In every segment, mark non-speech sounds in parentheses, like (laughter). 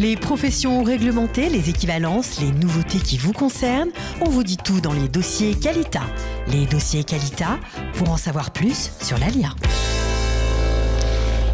Les professions réglementées, les équivalences, les nouveautés qui vous concernent, on vous dit tout dans les dossiers Qualita. Les dossiers Qualita, pour en savoir plus sur l'ALIA.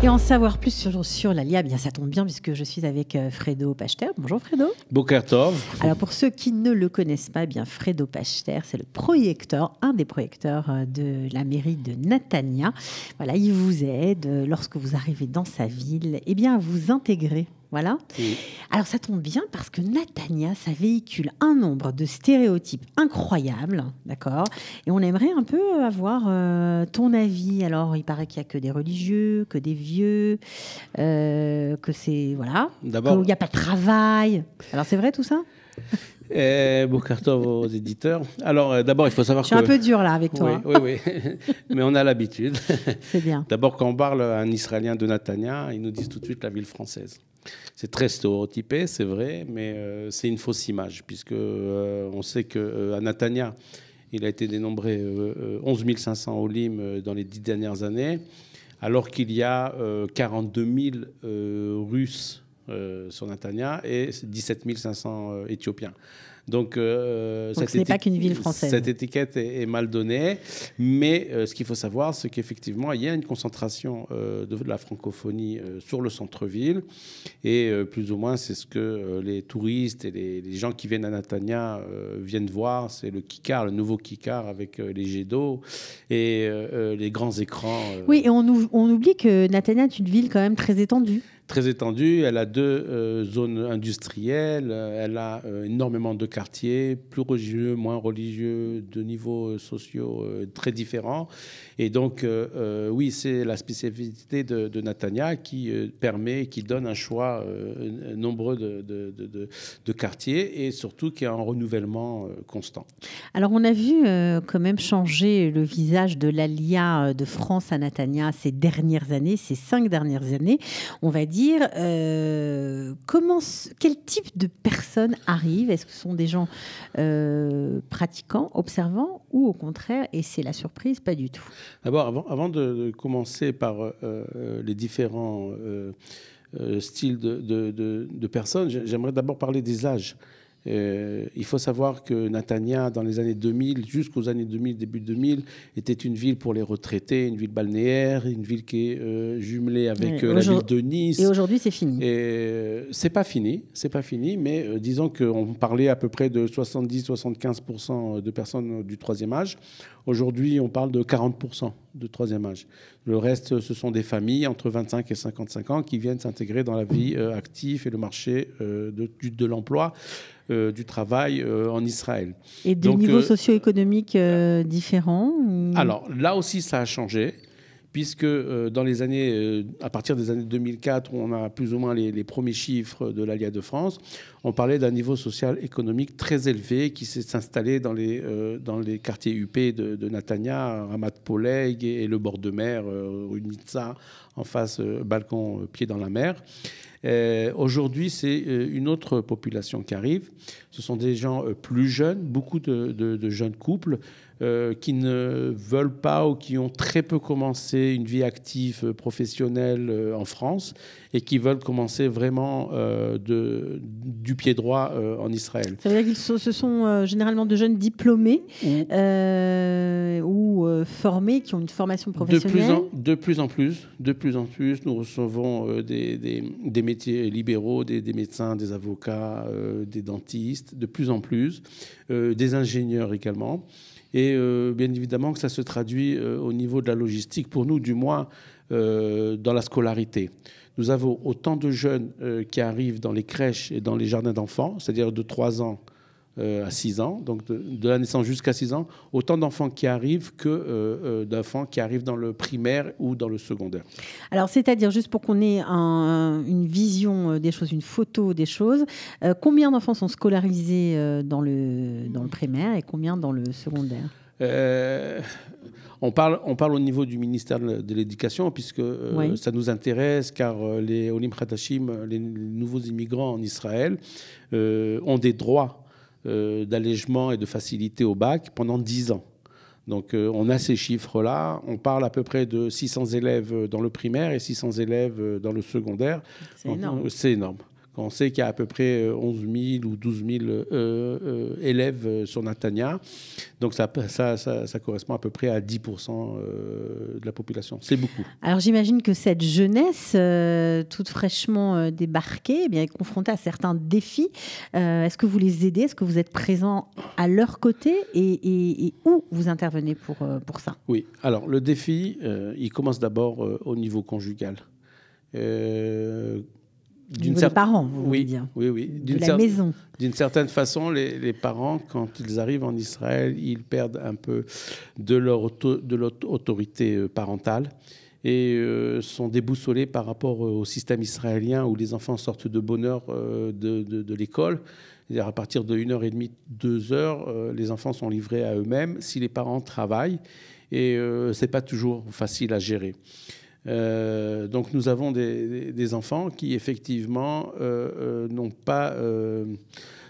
Et en savoir plus sur, sur l'ALIA, bien ça tombe bien puisque je suis avec euh, Fredo Pachter. Bonjour Fredo. Bokertov. Alors pour ceux qui ne le connaissent pas, eh bien Fredo Pachter, c'est le projecteur, un des projecteurs euh, de la mairie de Natania. Voilà, il vous aide euh, lorsque vous arrivez dans sa ville, et eh bien à vous intégrer voilà. Mm. Alors ça tombe bien parce que Natania, ça véhicule un nombre de stéréotypes incroyables, d'accord Et on aimerait un peu avoir euh, ton avis. Alors il paraît qu'il n'y a que des religieux, que des vieux, euh, que c'est... Voilà. D'abord... il n'y a pas de travail. Alors c'est vrai tout ça eh, bon carton aux éditeurs. Alors, euh, d'abord, il faut savoir que. Je suis un peu dur là avec toi. Oui, oui, oui. Mais on a l'habitude. (laughs) C'est bien. D'abord, quand on parle à un Israélien de Natania, ils nous disent tout de suite la ville française. C'est très stéréotypé, c'est vrai, mais euh, c'est une fausse image, puisque euh, on sait qu'à euh, Natania, il a été dénombré 11 500 olim dans les dix dernières années, alors qu'il y a 42 000 Russes sur Natania et 17 500 Éthiopiens. Donc, euh, ce n'est pas qu'une ville française. Cette étiquette est, mal donnée, mais euh, ce qu'il faut savoir, c'est qu'effectivement, il y a une concentration euh, de, la francophonie sur le centre-ville, et plus ou moins, c'est ce que les touristes et les, gens qui viennent à Natania viennent voir, c'est le Kikar, le nouveau Kikar avec les jets d'eau et les grands écrans. Oui, et on, on oublie que Natania est une ville quand même très étendue très étendue. Elle a deux euh, zones industrielles, elle a euh, énormément de quartiers, plus religieux, moins religieux, de niveaux euh, sociaux très différents. Et donc, oui, c'est la spécificité de, Natania qui permet, qui donne un choix nombreux de, de, quartiers et surtout qui a un renouvellement constant. Alors, on a vu quand même changer le visage de l'ALIA de France à Natania ces dernières années, ces cinq dernières années. On va dire dire euh, comment, quel type de personnes arrivent Est-ce que ce sont des gens euh, pratiquants, observants, ou au contraire, et c'est la surprise, pas du tout D'abord, avant, de, commencer par euh, les différents styles de, de personnes, j'aimerais d'abord parler des âges. Euh, il faut savoir que Natania, dans les années 2000, jusqu'aux années 2000, début 2000, était une ville pour les retraités, une ville balnéaire, une ville qui est euh, jumelée avec euh, la ville de Nice. Et aujourd'hui, c'est fini. c'est pas fini, c'est pas fini, mais disons qu'on parlait à peu près de 70-75% de personnes du troisième âge. Aujourd'hui, on parle de 40% de troisième âge. Le reste, ce sont des familles entre 25 et 55 ans qui viennent s'intégrer dans la vie euh, active et le marché euh, de, l'emploi. Euh, du travail en Israël. Et des niveaux socio-économiques différents Alors là aussi, ça a changé puisque euh, dans les années, euh, à partir des années 2004, on a plus ou moins les, premiers chiffres de l'ALIA de France, on parlait d'un niveau social économique très élevé qui s'est installé dans les, euh, quartiers UP de, Natania, Ramat Poleg et, le bord de mer, Runitsa, en face, balcon, pied dans la mer. Aujourd'hui, c'est une autre population qui arrive. Ce sont des gens plus jeunes, beaucoup de jeunes couples euh, qui ne veulent pas ou qui ont très peu commencé une vie active euh, professionnelle euh, en France et qui veulent commencer vraiment euh, de, du pied droit euh, en Israël. Ça veut dire qu'ils ce sont euh, généralement de jeunes diplômés ou formés, qui ont une formation professionnelle De plus en, de plus, en plus. De plus en plus, nous recevons des, métiers libéraux, des, médecins, des avocats, des dentistes, de plus en plus, des ingénieurs également. Et bien évidemment que ça se traduit au niveau de la logistique, pour nous du moins, dans la scolarité. Nous avons autant de jeunes euh, qui arrivent dans les crèches et dans les jardins d'enfants, c'est-à-dire de 3 ans euh, à 6 ans, donc de, la naissance jusqu'à 6 ans, autant d'enfants qui arrivent que euh, d'enfants qui arrivent dans le primaire ou dans le secondaire. Alors, c'est-à-dire, juste pour qu'on ait une vision des choses, une photo des choses, combien d'enfants sont scolarisés dans le, dans le primaire et combien dans le secondaire euh, on, parle, on parle au niveau du ministère de l'Éducation, puisque euh, ça nous intéresse, car euh, les Olim Khatashim, les, nouveaux immigrants en Israël, ont des droits d'allègement et de facilité au bac pendant 10 ans. Donc on a ces chiffres-là. On parle à peu près de 600 élèves dans le primaire et 600 élèves dans le secondaire. C'est énorme on sait qu'il y a à peu près 11 euh, 000 ou 12 000 euh, euh, élèves sur Natania. Donc ça, ça, ça, correspond à peu près à 10 de la population. C'est beaucoup. Alors j'imagine que cette jeunesse, toute fraîchement débarquée, eh bien, est confrontée à certains défis. Est-ce que vous les aidez Est-ce que vous êtes présent à leur côté et, où vous intervenez pour, pour ça Oui. Alors le défi, il commence d'abord au niveau conjugal. Euh, d'une certaine parents, oui, oui, d'une certaine façon, les, parents, quand ils arrivent en Israël, ils perdent un peu de leur autorité euh, parentale et euh, sont déboussolés par rapport euh, au système israélien où les enfants sortent de bonne heure de, l'école. C'est-à-dire à partir de 1h30, 2h, les enfants sont livrés à eux-mêmes si les parents travaillent et ce n'est pas toujours facile à gérer. Euh, donc nous avons des, enfants qui effectivement euh, euh, n'ont pas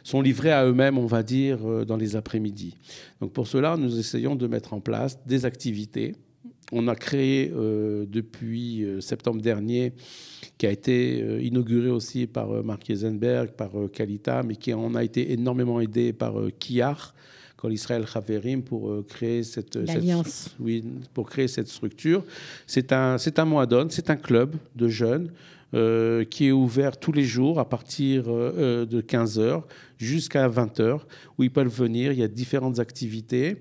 sont livrés à eux-mêmes, on va dire, dans les après-midi. Donc pour cela, nous essayons de mettre en place des activités. On a créé depuis septembre dernier, qui a été inauguré aussi par Mark Eisenberg, par Kalita, mais qui en a été énormément aidé par Kiar, Kol Israël Haverim, pour euh, créer cette, alliance, oui, pour créer cette structure. C'est un, c'est un c'est un club de jeunes euh, qui est ouvert tous les jours à partir euh, euh, de 15h jusqu'à 20h, où ils peuvent venir. Il y a différentes activités.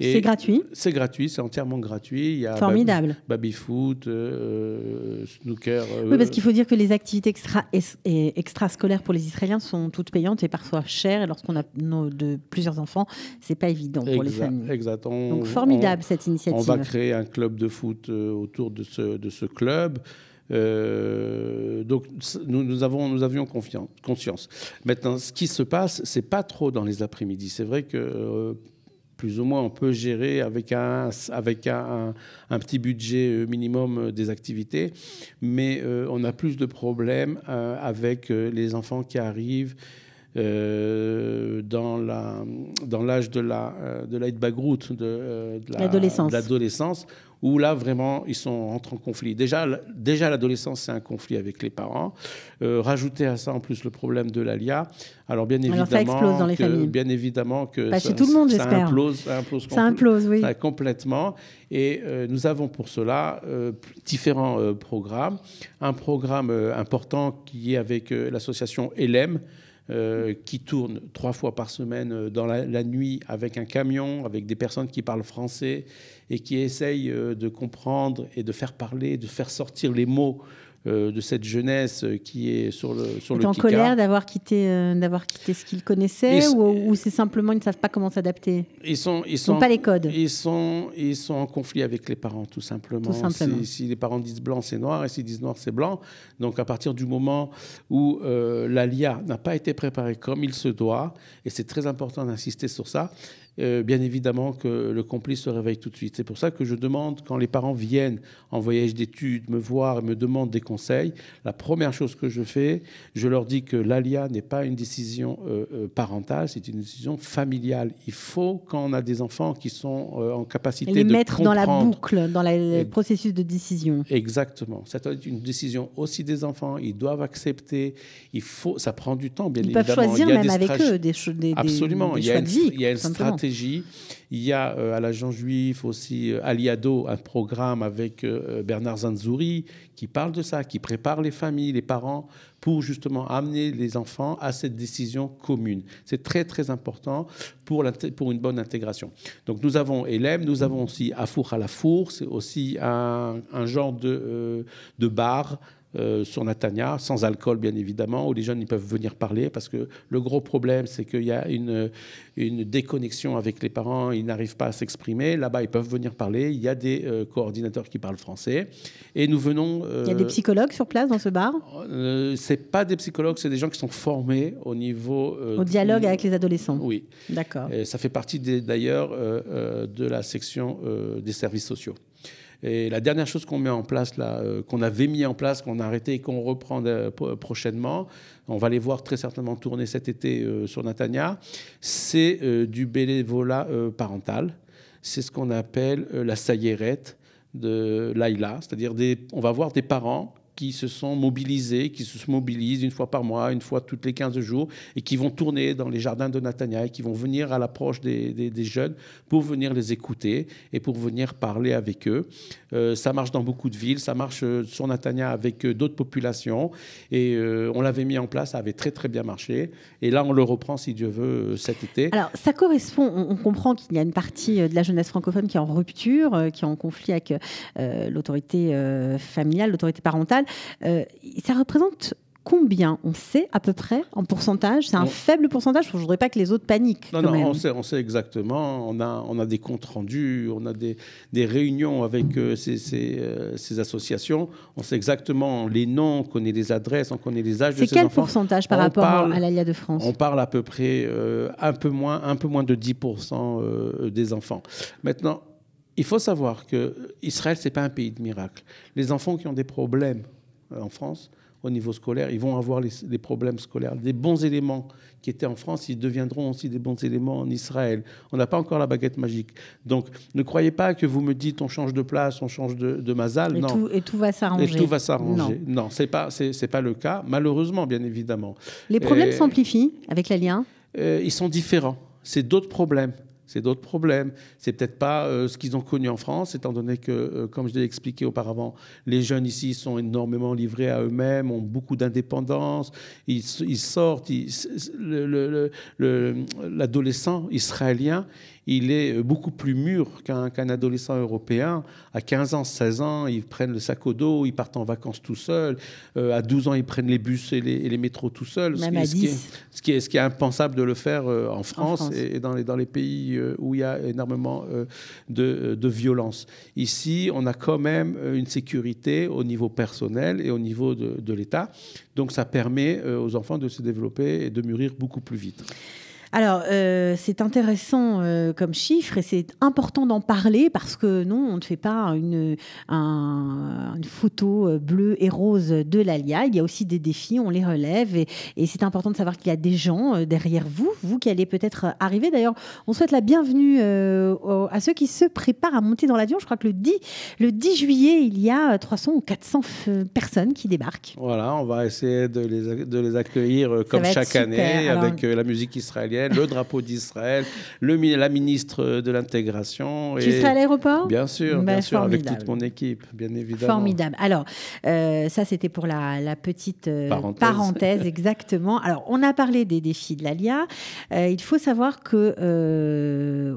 C'est gratuit C'est gratuit, c'est entièrement gratuit. Il y a Formidable. Baby-foot, snooker. oui, parce qu'il faut dire que les activités extra extrascolaires pour les Israéliens sont toutes payantes et parfois chères. Et lorsqu'on a de plusieurs enfants, c'est pas évident pour les familles. Exactement. Donc formidable cette initiative. On va créer un club de foot autour de ce, de ce club. Euh, donc nous, nous, avons, nous avions confiance, conscience. Maintenant, ce qui se passe, c'est pas trop dans les après-midi. C'est vrai que euh, plus ou moins on peut gérer avec un, avec un, petit budget euh, minimum des activités, mais on a plus de problèmes avec les enfants qui arrivent. dans la dans l'âge de la de route de, de l'adolescence où là, vraiment, ils sont, rentrés en conflit. Déjà, déjà l'adolescence, c'est un conflit avec les parents. Euh, rajouter à ça, en plus, le problème de l'ALIA. Alors, bien évidemment. ça explose dans les familles. Bien évidemment que. ça, chez tout le monde, Ça implose, ça implose, ça implose oui. complètement. Et euh, nous avons pour cela euh, différents euh, programmes. Un programme important qui est avec l'association ELEM. Euh, qui tourne trois fois par semaine euh, dans la, nuit avec un camion, avec des personnes qui parlent français et qui essayent euh, de comprendre et de faire parler, de faire sortir les mots euh, de cette jeunesse qui est sur le sur en colère d'avoir quitté euh, d'avoir quitté ce qu'ils connaissaient ou, c'est simplement ils ne savent pas comment s'adapter ils sont ils sont, pas les codes ils sont en conflit avec les parents tout simplement, Si, les parents disent blanc c'est noir et s'ils disent noir c'est blanc donc à partir du moment où euh, l'ALIA n'a pas été préparée comme il se doit et c'est très important d'insister sur ça euh, bien évidemment que le complice se réveille tout de suite. C'est pour ça que je demande, quand les parents viennent en voyage d'études, me voir et me demandent des conseils, la première chose que je fais, je leur dis que l'ALIA n'est pas une décision euh, euh, parentale, c'est une décision familiale. Il faut, quand on a des enfants qui sont en capacité de les mettre dans la boucle, dans le processus de décision. Exactement. C'est une décision aussi des enfants. Ils doivent accepter. Il faut, ça prend du temps, bien évidemment. Ils peuvent choisir même avec eux des choses. Absolument. il y a il y a une stratégie il y a euh, à l'agent juif aussi euh, Aliado, un programme avec euh, Bernard Zanzouri qui parle de ça, qui prépare les familles, les parents pour justement amener les enfants à cette décision commune. C'est très très important pour, pour une bonne intégration. Donc nous avons Elem, nous avons aussi Afour à la Four, c'est aussi un, un genre de, de bar euh, sur Natania, sans alcool bien évidemment, où les jeunes ils peuvent venir parler, parce que le gros problème, c'est qu'il y a une, déconnexion avec les parents, ils n'arrivent pas à s'exprimer. Là-bas, ils peuvent venir parler, il y a des euh, coordinateurs qui parlent français. Et nous venons... Euh, il y a des psychologues sur place dans ce bar C'est pas des psychologues, c'est des gens qui sont formés au niveau... au dialogue avec les adolescents. Oui. D'accord. ça fait partie d'ailleurs de la section des services sociaux. Et la dernière chose qu'on met en place, euh, qu'on avait mis en place, qu'on a arrêté et qu'on reprend euh, prochainement, on va les voir très certainement tourner cet été euh, sur Natania, c'est du bénévolat parental. C'est ce qu'on appelle la saillérette de Laïla, c'est-à-dire on va voir des parents qui se sont mobilisés, qui se mobilisent une fois par mois, une fois toutes les 15 jours, et qui vont tourner dans les jardins de Natania et qui vont venir à l'approche des, jeunes pour venir les écouter et pour venir parler avec eux. Euh, ça marche dans beaucoup de villes, ça marche euh, sur Natania avec euh, d'autres populations, et on l'avait mis en place, ça avait très très bien marché, et là on le reprend si Dieu veut cet été. Alors ça correspond, on, comprend qu'il y a une partie de la jeunesse francophone qui est en rupture, qui est en conflit avec l'autorité familiale, l'autorité parentale. Euh, ça représente combien On sait à peu près en pourcentage C'est un faible pourcentage Je ne voudrais pas que les autres paniquent. Non, non, On, sait, on, sait, exactement. On a, on a des comptes rendus, on a des, des réunions avec euh, ces, euh, ces, associations. On sait exactement les noms, on connaît les adresses, on connaît les âges de ces enfants. C'est quel pourcentage par rapport à l'ALIA de France On parle à peu près un, peu moins, un peu moins de 10% des enfants. Maintenant, il faut savoir que Israël, ce n'est pas un pays de miracles. Les enfants qui ont des problèmes euh, en France au niveau scolaire. Ils vont avoir les, problèmes scolaires. Des bons éléments qui étaient en France, ils deviendront aussi des bons éléments en Israël. On n'a pas encore la baguette magique. Donc ne croyez pas que vous me dites on change de place, on change de, de Et non. Tout, va s'arranger. Et tout va s'arranger. Non, ce n'est pas, pas le cas, malheureusement, bien évidemment. Les problèmes s'amplifient avec l'Alien euh, Ils sont différents. C'est d'autres problèmes c'est d'autres problèmes. C'est peut-être pas euh, ce qu'ils ont connu en France, étant donné que, euh, comme je l'ai expliqué auparavant, les jeunes ici sont énormément livrés à eux-mêmes, ont beaucoup d'indépendance, ils, sortent. L'adolescent israélien, il est beaucoup plus mûr qu'un adolescent européen. À 15 ans, 16 ans, ils prennent le sac au dos, ils partent en vacances tout seuls. Euh, à 12 ans, ils prennent les bus et les, métros tout seuls. ce, Qui est, impensable de le faire euh, en France, Et, dans, les, pays euh, où il y a énormément de, violence. Ici, on a quand même une sécurité au niveau personnel et au niveau de, de l'État. Donc ça permet aux enfants de se développer et de mûrir beaucoup plus vite. Alors, euh, c'est intéressant euh, comme chiffre et c'est important d'en parler parce que non, on ne fait pas une, une photo euh, bleue et rose de l'ALIA. Il y a aussi des défis, on les relève et, c'est important de savoir qu'il y a des gens derrière vous, vous qui allez peut-être arriver. D'ailleurs, on souhaite la bienvenue à ceux qui se préparent à monter dans l'avion. Je crois que le 10, le 10 juillet, il y a 300 ou 400 personnes qui débarquent. Voilà, on va essayer de les, de les accueillir comme chaque année avec la musique israélienne le drapeau d'Israël, la ministre de l'intégration. Tu seras à l'aéroport Bien sûr, bah, bien sûr, avec toute mon équipe, bien évidemment. Formidable. Alors, euh, ça c'était pour la, petite euh, parenthèse. (laughs) exactement. Alors, on a parlé des défis de l'ALIA. Euh, il faut savoir que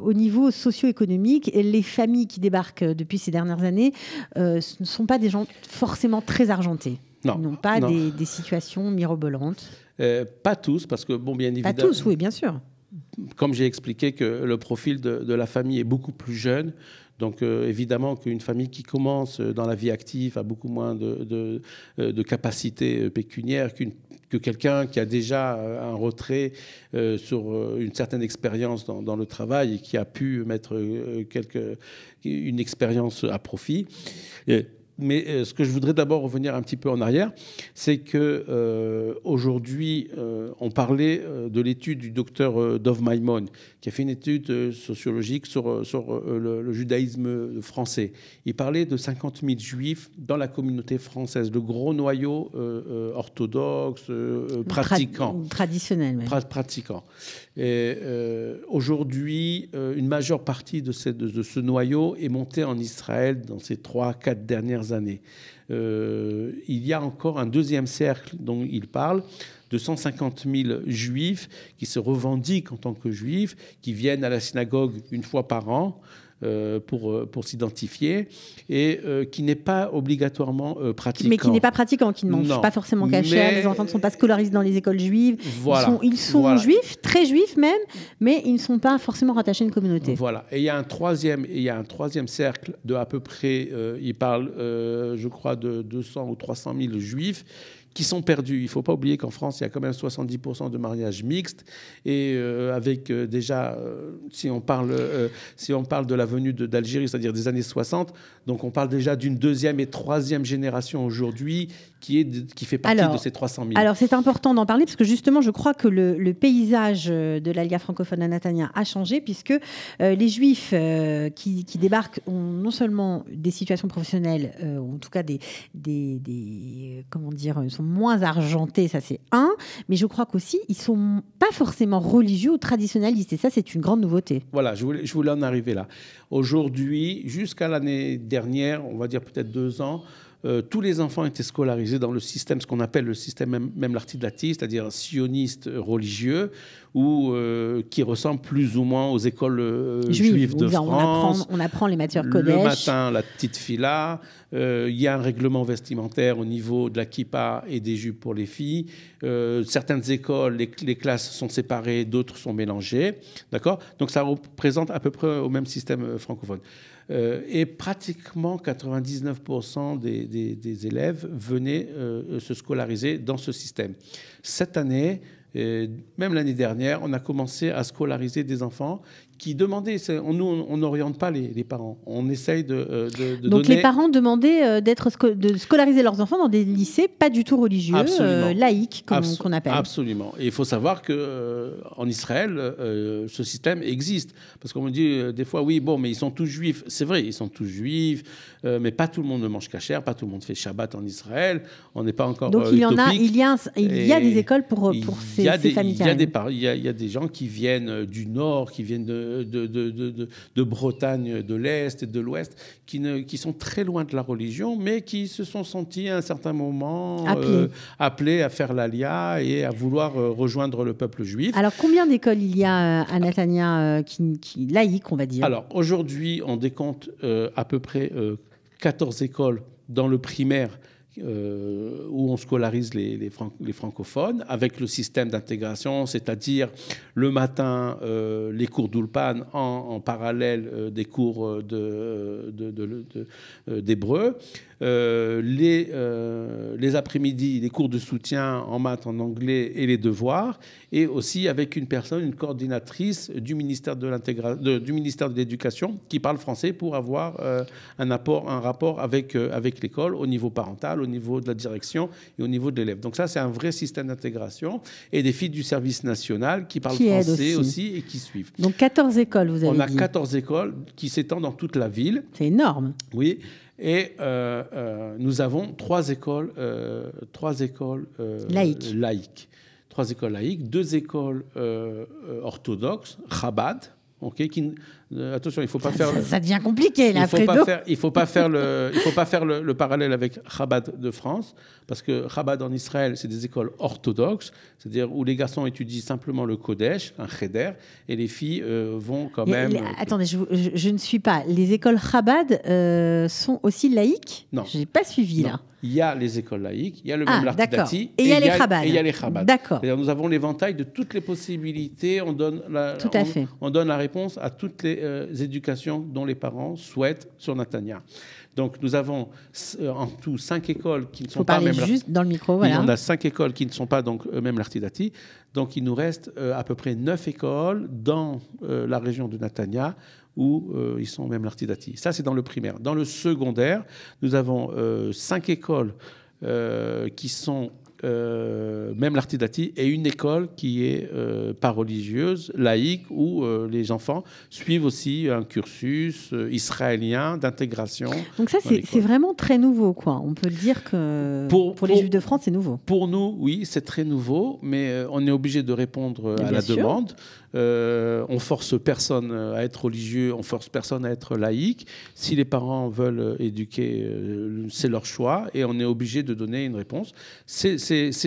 au niveau socio-économique, les familles qui débarquent depuis ces dernières années ne sont pas des gens forcément très argentés. Non, Ils n'ont pas des situations mirobolantes. Euh, pas tous, parce que, bon, bien évidemment. Pas tous, oui, bien sûr. Comme j'ai expliqué que le profil de, la famille est beaucoup plus jeune, donc euh, évidemment qu'une famille qui commence dans la vie active a beaucoup moins de, de, euh, capacités pécuniaires qu'une que quelqu'un qui a déjà un retrait sur une certaine expérience dans, le travail et qui a pu mettre une expérience à profit. Et mais euh, ce que je voudrais d'abord revenir un petit peu en arrière, c'est que euh, aujourd'hui, euh, on parlait de l'étude du docteur Dov Maimon, qui a fait une étude sociologique sur, le, judaïsme français. Il parlait de 50 000 juifs dans la communauté française, le gros noyau orthodoxe, pratiquant. traditionnel, même. pratiquant. Et aujourd'hui, une majeure partie de, de, ce noyau est montée en Israël dans ces trois, quatre dernières années. Euh, il y a encore un deuxième cercle dont il parle, de 150 000 juifs qui se revendiquent en tant que juifs, qui viennent à la synagogue une fois par an, euh, pour, euh, pour s'identifier et euh, qui n'est pas obligatoirement pratiquant. Mais qui n'est pas pratiquant, qui ne mange pas forcément caché. Les enfants ne sont pas scolarisés dans les écoles juives. Ils sont, juifs, très juifs même, mais ils ne sont pas forcément rattachés à une communauté. Voilà. Et il y a un troisième, il y a un troisième cercle de à peu près, il parle, je crois, de 200 ou 300 000 juifs qui sont perdus. Il ne faut pas oublier qu'en France, il y a quand même 70% de mariages mixtes. Et euh, avec euh, déjà, euh, si, on parle, si on parle de la venue d'Algérie, c'est-à-dire des années 60, donc on parle déjà d'une deuxième et troisième génération aujourd'hui qui, est, qui fait partie de ces 300 000 Alors, c'est important d'en parler parce que justement, je crois que le, paysage euh, de la'lia francophone Natania a changé puisque euh, les Juifs euh, qui, débarquent ont non seulement des situations professionnelles, en tout cas des, des, des, comment dire, sont moins argentés, ça c'est un, mais je crois qu'aussi ils sont pas forcément religieux ou traditionnalistes et ça c'est une grande nouveauté. Voilà, je voulais, je voulais en arriver là. Aujourd'hui, jusqu'à l'année dernière, on va dire peut-être deux ans, euh, tous les enfants étaient scolarisés dans le système, ce qu'on appelle le système même, même c'est-à-dire sioniste religieux, ou euh, qui ressemble plus ou moins aux écoles euh, juives, de France. On apprend, on apprend les matières Kodesh. Le matin, la petite fille là. Il y a un règlement vestimentaire au niveau de la kippa et des jupes pour les filles. certaines écoles, les, classes sont séparées, d'autres sont mélangées. D'accord Donc ça représente à peu près au même système francophone. Euh, et pratiquement 99% des, élèves venaient euh, se scolariser dans ce système. Cette année, et même l'année dernière, on a commencé à scolariser des enfants qui demandaient. Nous, on n'oriente pas les, parents. On essaye de. Euh, Donc les parents demandaient euh, d'être de scolariser leurs enfants dans des lycées pas du tout religieux, euh, laïques, qu'on appelle. Absolument. Et il faut savoir que euh, en Israël, ce système existe. Parce qu'on me dit des fois, oui, bon, mais ils sont tous juifs. C'est vrai, ils sont tous juifs, mais pas tout le monde ne mange cachère, pas tout le monde fait Shabbat en Israël. On n'est pas encore. Donc il y en a, il y a, des écoles pour, ces il y, a, des gens qui viennent euh, du nord, qui viennent de, de, Bretagne, de l'Est et de l'Ouest, qui, qui sont très loin de la religion, mais qui se sont sentis à un certain moment euh, appelés à faire l'alia et à vouloir euh, rejoindre le peuple juif. Alors combien d'écoles il y a à Natania qui, laïques, on va dire Alors aujourd'hui, on décompte à peu près 14 écoles dans le primaire euh, où on scolarise les, francophones avec le système d'intégration, c'est-à-dire le matin euh, les cours d'Ulpan en, parallèle euh, des cours d'hébreu. Euh, euh, les, après-midi, les cours de soutien en maths, en anglais et les devoirs, et aussi avec une personne, une coordinatrice du ministère de du ministère de l'Éducation qui parle français pour avoir euh, un, apport, un rapport avec, avec l'école au niveau parental, au niveau de la direction et au niveau de l'élève. Donc ça, c'est un vrai système d'intégration et des filles du service national qui parlent français aussi. et qui suivent. Donc 14 écoles, vous avez dit. On a 14 écoles qui s'étendent dans toute la ville. C'est énorme. Oui. Et euh, euh, nous avons trois écoles, euh, trois écoles euh, Laïque. laïques. Trois écoles laïques, deux écoles euh, orthodoxes, Chabad, okay, qui, euh, attention, il ne faut pas faire. Ça, devient compliqué, là, il faut pas faire, Il ne faut pas faire, le, il faut pas faire le, parallèle avec Chabad de France, parce que Chabad en Israël, c'est des écoles orthodoxes, c'est-à-dire où les garçons étudient simplement le Kodesh, un Cheder, et les filles euh, vont quand même. Euh, ah, attendez, je, ne suis pas. Les écoles Chabad sont aussi laïques Non. Je n'ai pas suivi, là. Il y a les écoles laïques, il y a le même ah, Dati, et, et, il y a les Chabad. Et il y a D'accord. Nous avons l'éventail de toutes les possibilités, on donne la, Tout à fait. on donne la réponse à toutes les Éducation euh, éducations dont les parents souhaitent sur Natania. Donc nous avons euh, en tout cinq écoles qui ne sont pas même juste dans le micro. Voilà. On a cinq écoles qui ne sont pas donc même l'artidati. Donc il nous reste euh, à peu près neuf écoles dans la région de Natania où ils sont même l'artidati. Ça c'est dans le primaire. Dans le secondaire, nous avons cinq écoles qui sont euh, même l'Artidati est une école qui est euh, pas religieuse, laïque, où euh, les enfants suivent aussi un cursus israélien d'intégration. Donc ça, c'est vraiment très nouveau, quoi. On peut dire que pour, les Juifs de France, c'est nouveau. Pour nous, oui, c'est très nouveau, mais on est obligé de répondre à la demande on euh, on force personne à être religieux, on force personne à être laïque. Si les parents veulent éduquer, euh, c'est leur choix et on est obligé de donner une réponse. C'est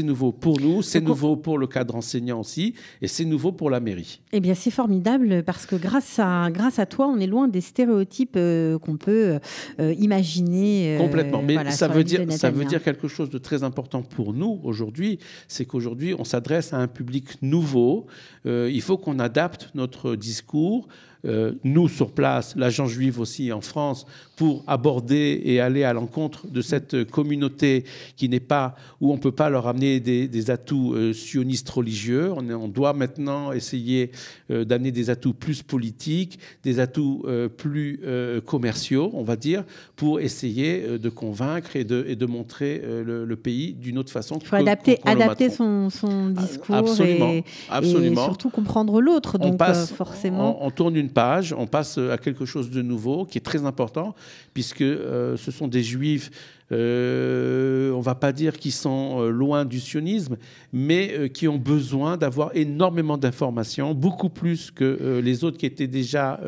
nouveau pour nous, c'est nouveau pour le cadre enseignant aussi et c'est nouveau pour la mairie. Eh bien, c'est formidable parce que grâce à, grâce à toi, on est loin des stéréotypes euh, qu'on peut imaginer. Complètement, mais ça, veut dire, ça veut dire quelque chose de très important pour nous aujourd'hui, c'est qu'aujourd'hui, on s'adresse à un public nouveau. il faut qu'on on adapte notre discours euh, nous sur place, l'agent juive aussi en France, pour aborder et aller à l'encontre de cette communauté qui n'est pas, où on ne peut pas leur amener des, atouts euh, sionistes religieux. On, on doit maintenant essayer euh, d'amener des atouts plus politiques, des atouts plus commerciaux, on va dire, pour essayer de convaincre et de, et de montrer le, pays d'une autre façon. Il faut adapter, adapter son, ah, discours absolument, et, absolument. surtout comprendre l'autre. Donc passe, forcément, on, tourne page, on passe à quelque chose de nouveau qui est très important, puisque euh, ce sont des juifs euh, on va pas dire qui sont euh, loin du sionisme, mais euh, qui ont besoin d'avoir énormément d'informations, beaucoup plus que euh, les autres qui étaient déjà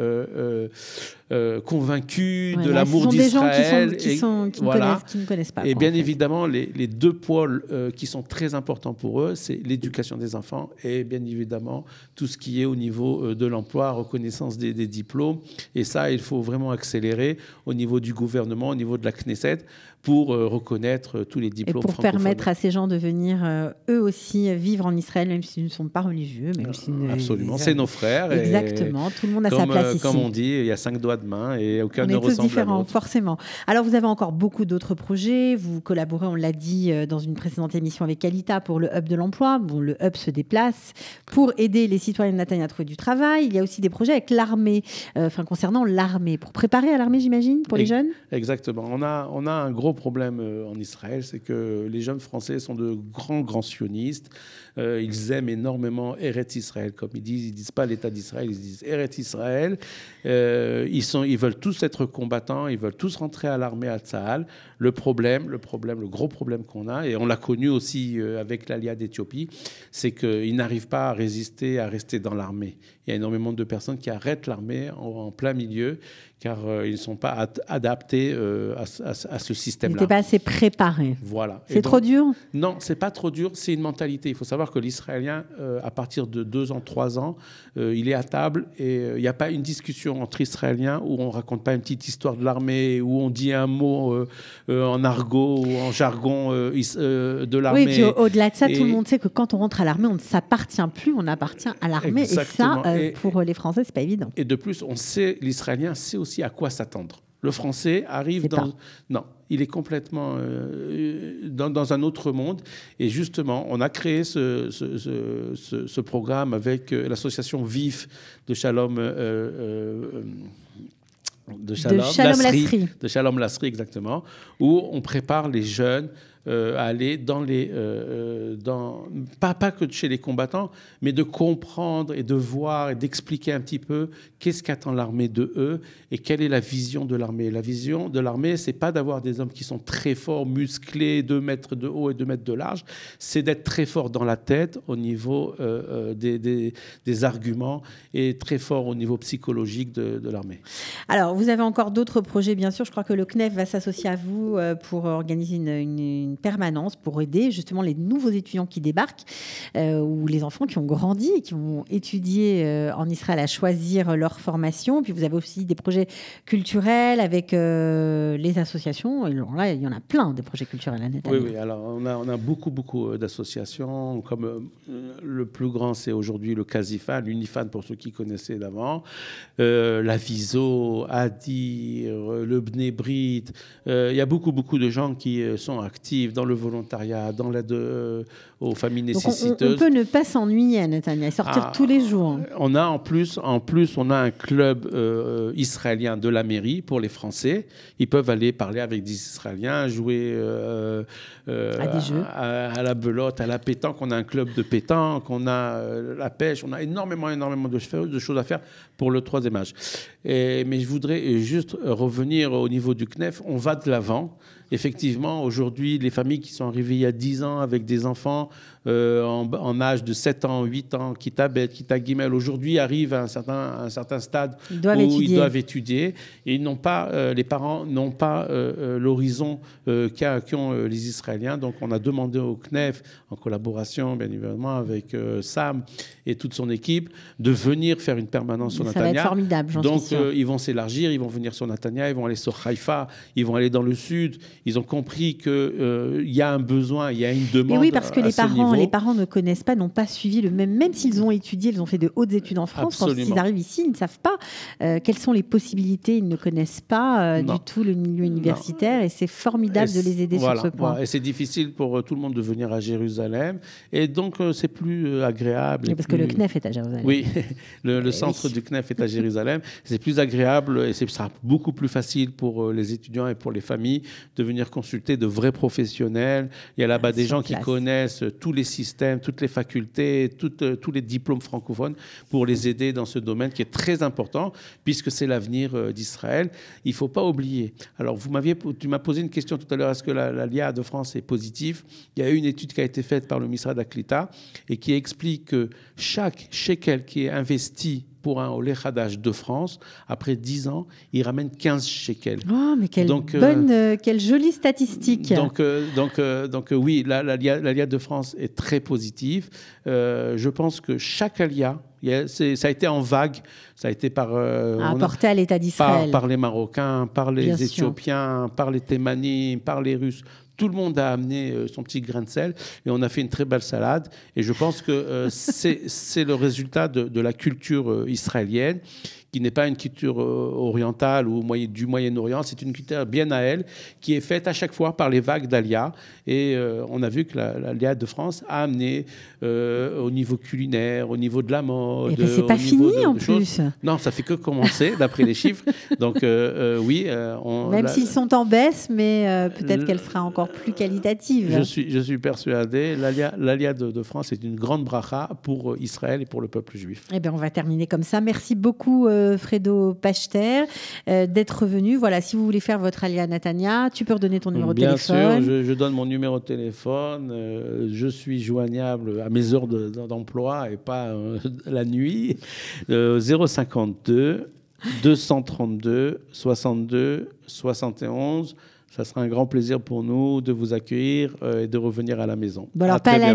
convaincus de l'amour d'Israël. ne connaissent pas. Et bien évidemment, les, deux pôles qui sont très importants pour eux, c'est l'éducation des enfants et bien évidemment tout ce qui est au niveau de l'emploi, reconnaissance des, des, diplômes. Et ça, il faut vraiment accélérer au niveau du gouvernement, au niveau de la Knesset, pour euh, reconnaître euh, tous les diplômes. Et pour permettre à ces gens de venir euh, eux aussi vivre en Israël, même s'ils ne sont pas religieux. Même Absolument, c'est nos frères. Exactement, tout le monde a sa place ici. Comme on dit, il y a cinq doigts de main et aucun on ne est ressemble tous différents, forcément. Alors vous avez encore beaucoup d'autres projets. Vous collaborez, on l'a dit dans une précédente émission avec Alita pour le hub de l'emploi. Bon, le hub se déplace pour aider les citoyens de Nathalie à trouver du travail. Il y a aussi des projets avec l'armée, enfin concernant l'armée, pour préparer à l'armée, j'imagine, pour les jeunes. Exactement. On a, on a un gros problème euh, en Israël, c'est que les jeunes Français sont de grands, grands sionistes. Euh, ils aiment énormément Eretz Israël, comme ils disent. Ils disent pas l'État d'Israël, ils disent Eretz Israël. Euh, ils, sont, ils veulent tous être combattants, ils veulent tous rentrer à l'armée à Tsahal. Le problème, le problème, le gros problème qu'on a, et on l'a connu aussi avec l'Alia d'Éthiopie, c'est qu'ils n'arrivent pas à résister, à rester dans l'armée. Il y a énormément de personnes qui arrêtent l'armée en plein milieu, car euh, ils ne sont pas adaptés euh, à, ce système-là. Ils n'étaient pas assez préparés. Voilà. C'est trop dur Non, c'est pas trop dur, c'est une mentalité. Il faut savoir que l'Israélien, euh, à partir de deux ans, trois ans, il est à table et il n'y a pas une discussion entre Israéliens où on raconte pas une petite histoire de l'armée, où on dit un mot en argot ou en jargon de l'armée. Oui, au-delà de ça, tout le monde sait que quand on rentre à l'armée, on ne s'appartient plus, on appartient à l'armée. Et ça, pour les Français, c'est pas évident. Et de plus, on sait, l'Israélien sait aussi aussi à quoi s'attendre. Le français arrive dans... Non, il est complètement euh, dans, un autre monde. Et justement, on a créé ce, programme avec euh, l'association VIF de Shalom. Euh, de euh, Shalom, de De Shalom Lasserie, exactement, où on prépare les jeunes euh, aller dans les... Euh, euh, dans, pas, pas que chez les combattants, mais de comprendre et de voir et d'expliquer un petit peu qu'est-ce qu'attend l'armée de eux et quelle est la vision de l'armée. La vision de l'armée, c'est pas d'avoir des hommes qui sont très forts, musclés, 2 mètres de haut et 2 mètres de large, c'est d'être très fort dans la tête au niveau des, des, arguments et très fort au niveau psychologique de, l'armée. Alors, vous avez encore d'autres projets, bien sûr. Je crois que le CNEF va s'associer à vous pour organiser une permanence pour aider justement les nouveaux étudiants qui débarquent euh, ou les enfants qui ont grandi et qui ont étudié euh, en Israël à choisir leur formation. Puis vous avez aussi des projets culturels avec euh, les associations. Et là, il y en a plein des projets culturels à hein, Oui, Alors on a, beaucoup, beaucoup d'associations. Comme le plus grand, c'est aujourd'hui le Casifan, l'Unifan pour ceux qui connaissaient d'avant, la Viso, Adir, le Bnebrit. Il y a beaucoup, beaucoup de gens qui sont actifs dans le volontariat, dans l'aide euh, aux familles nécessiteuses. On, peut ne pas s'ennuyer, Natania, sortir ah, tous les jours. On a en plus, en plus, on a un club euh, israélien de la mairie pour les Français. Ils peuvent aller parler avec des Israéliens, jouer euh, à, la belote, à la pétanque. On a un club de pétanque, on a la pêche, on a énormément, énormément de, de choses à faire pour le troisième âge. Et, mais je voudrais juste revenir au niveau du CNEF. On va de l'avant effectivement, aujourd'hui, les familles qui sont arrivées il y a 10 ans avec des enfants euh, en, âge de 7 ans, 8 ans, qui t'abêtent, qui guimel, aujourd'hui arrivent à un certain, un certain stade où ils doivent étudier. Et ils n'ont pas, euh, les parents n'ont pas euh, l'horizon qu'ont les Israéliens. Donc on a demandé au CNEF, en collaboration bien évidemment avec Sam et toute son équipe, de venir faire une permanence sur Natania. Ça va être formidable, Donc suis ils vont s'élargir, ils vont venir sur Natania, ils vont aller sur Haïfa, ils vont aller dans le sud. Ils ont compris qu'il y a un besoin, il y a une demande. Et oui, parce que les parents, les parents ne connaissent pas, n'ont pas suivi le même, même s'ils ont étudié, ils ont fait de hautes études en France. Quand ils arrivent ici, ils ne savent pas euh, quelles sont les possibilités, ils ne connaissent pas euh, du tout le milieu universitaire et c'est formidable de les aider sur ce point. Et c'est difficile pour euh, tout le monde de venir à Jérusalem et donc c'est plus agréable. parce que le CNEF est à Jérusalem. Oui, (laughs) le, centre du CNEF est à (laughs) Jérusalem. c'est plus agréable et sera beaucoup plus facile pour les étudiants et pour les familles de venir consulter de vrais professionnels. Il y a là-bas ah, des gens qui connaissent tous les les systèmes, toutes les facultés, euh, tous les diplômes francophones pour les aider dans ce domaine qui est très important puisque c'est l'avenir euh, d'Israël. Il ne faut pas oublier. Alors, vous m'aviez, tu m'as posé une question tout à l'heure, est-ce que la, LIA de France est positive Il y a eu une étude qui a été faite par le ministère d'Aklita et qui explique que chaque shekel qui est investi pour un Olé Hadash de France, après 10 ans, il ramène 15 shekels. Oh, mais quelle, euh, bonne, euh, quelle jolie statistique Donc, euh, donc, donc oui, la, de France est très positive. je pense que chaque Alia, ça a été en vague, ça a été par... Apporté à l'État d'Israël. Par, les Marocains, par les Éthiopiens, par les Thémanines, par les Russes tout le monde a amené euh, son petit grain de sel et on a fait une très belle salade. Et je pense que euh, (laughs) c'est le résultat de la culture euh, israélienne qui n'est pas une culture euh, orientale ou du Moyen-Orient, c'est une culture bien à elle, qui est faite à chaque fois par les vagues d'Alia. Et euh, on a vu que l'Alia de France a amené euh, au niveau culinaire, au niveau de la mode. Eh ben c'est pas fini en plus. Non, ça fait que commencer, d'après les chiffres. Donc oui. Même s'ils sont en baisse, mais peut-être qu'elle sera encore plus qualitative. Je suis, je suis persuadé. L'Alia de, de, France est une grande bracha pour Israël et pour le peuple juif. Eh bien, on va terminer comme ça. Merci beaucoup. Fredo Pachter, euh, d'être revenu. Voilà, si vous voulez faire votre à Natania, tu peux redonner ton numéro de téléphone. Bien sûr, je, donne mon numéro de téléphone. Euh, je suis joignable à mes heures d'emploi et pas euh, (laughs) la nuit. 052 232 62 71. Ça sera un grand plaisir pour nous de vous accueillir et de revenir à la maison. Bon, alors, hein, pas la,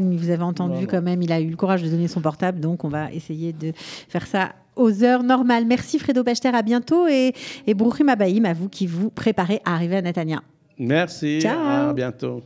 nuit, vous avez entendu quand même, il a eu le courage de donner son portable, donc on va essayer de faire ça aux heures normales. Merci Fredo Pachter, à bientôt et, et Bruchim à vous qui vous préparez à arriver à Natania. Merci, Ciao. à bientôt.